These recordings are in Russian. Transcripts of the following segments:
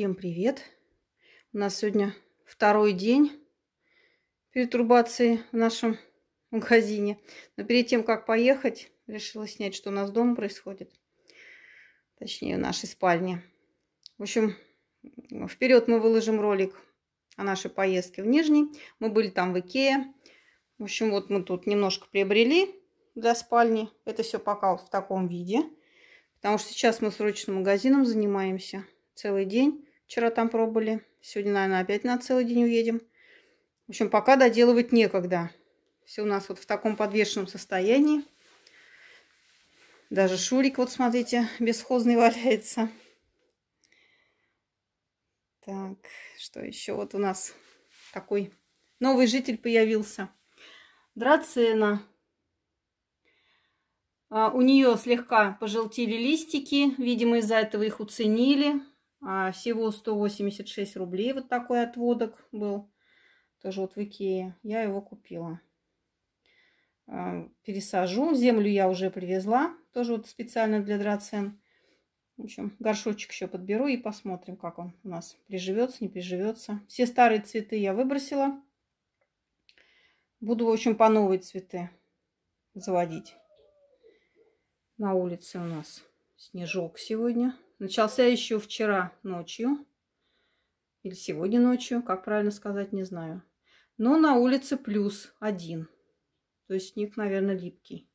Всем привет! У нас сегодня второй день перетрубации в нашем магазине. Но перед тем, как поехать, решила снять, что у нас дома происходит. Точнее, в нашей спальне. В общем, вперед мы выложим ролик о нашей поездке в Нижний. Мы были там в Икее. В общем, вот мы тут немножко приобрели для спальни. Это все пока вот в таком виде. Потому что сейчас мы срочно магазином занимаемся целый день. Вчера там пробовали. Сегодня, наверное, опять на целый день уедем. В общем, пока доделывать некогда. Все у нас вот в таком подвешенном состоянии. Даже Шурик, вот смотрите, бесхозный валяется. Так, что еще? Вот у нас такой новый житель появился. Драцена. А, у нее слегка пожелтели листики. Видимо, из-за этого их уценили а всего 186 рублей вот такой отводок был. Тоже вот в Икее. Я его купила. А, пересажу. Землю я уже привезла. Тоже вот специально для драцен. В общем, горшочек еще подберу и посмотрим, как он у нас приживется, не приживется. Все старые цветы я выбросила. Буду, в общем, по новой цветы заводить. На улице у нас снежок сегодня. Начался еще вчера ночью. Или сегодня ночью, как правильно сказать, не знаю. Но на улице плюс один. То есть снег, наверное, липкий.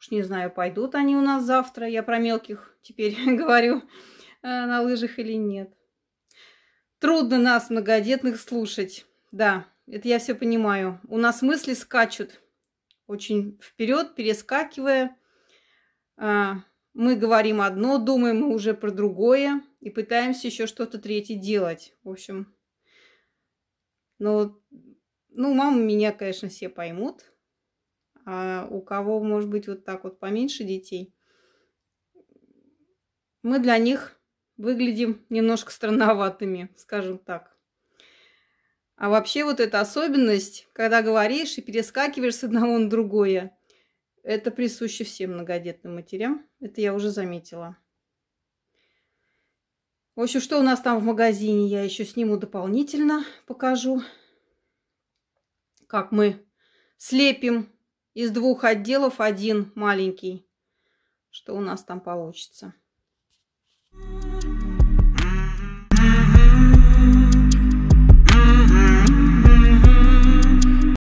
Уж не знаю, пойдут они у нас завтра. Я про мелких теперь говорю э, на лыжах или нет. Трудно нас, многодетных, слушать. Да, это я все понимаю. У нас мысли скачут очень вперед, перескакивая. А, мы говорим одно, думаем мы уже про другое и пытаемся еще что-то третье делать. В общем, ну, ну, мамы меня, конечно, все поймут. А у кого, может быть, вот так вот поменьше детей, мы для них выглядим немножко странноватыми, скажем так. А вообще вот эта особенность, когда говоришь и перескакиваешь с одного на другое, это присуще всем многодетным матерям. Это я уже заметила. В общем, что у нас там в магазине, я еще сниму дополнительно, покажу, как мы слепим из двух отделов один маленький, что у нас там получится. Thank you.